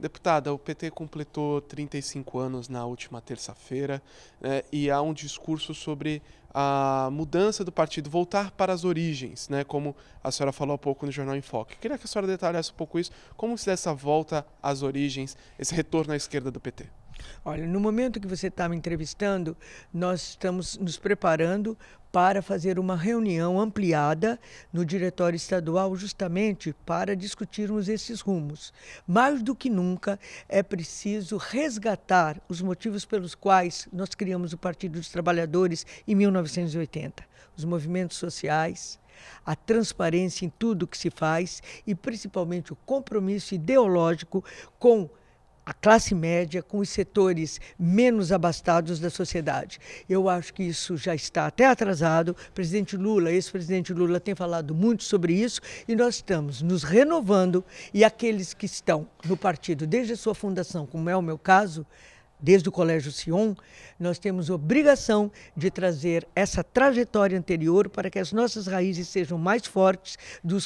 Deputada, o PT completou 35 anos na última terça-feira né, e há um discurso sobre a mudança do partido, voltar para as origens, né, como a senhora falou há pouco no Jornal em Foque. Queria que a senhora detalhasse um pouco isso, como se dá essa volta às origens, esse retorno à esquerda do PT. Olha, no momento que você está me entrevistando, nós estamos nos preparando para fazer uma reunião ampliada no Diretório Estadual, justamente para discutirmos esses rumos. Mais do que nunca, é preciso resgatar os motivos pelos quais nós criamos o Partido dos Trabalhadores em 19 1980, os movimentos sociais, a transparência em tudo que se faz e principalmente o compromisso ideológico com a classe média, com os setores menos abastados da sociedade. Eu acho que isso já está até atrasado. O presidente Lula, ex-presidente Lula, tem falado muito sobre isso e nós estamos nos renovando e aqueles que estão no partido desde a sua fundação, como é o meu caso, desde o Colégio Sion, nós temos obrigação de trazer essa trajetória anterior para que as nossas raízes sejam mais fortes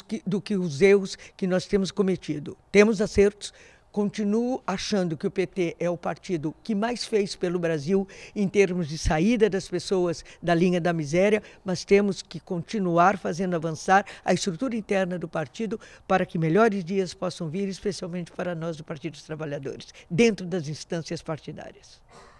que, do que os erros que nós temos cometido. Temos acertos, continuo achando que o PT é o partido que mais fez pelo Brasil em termos de saída das pessoas da linha da miséria, mas temos que continuar fazendo avançar a estrutura interna do partido para que melhores dias possam vir, especialmente para nós do Partido dos Trabalhadores, dentro das instâncias partidárias.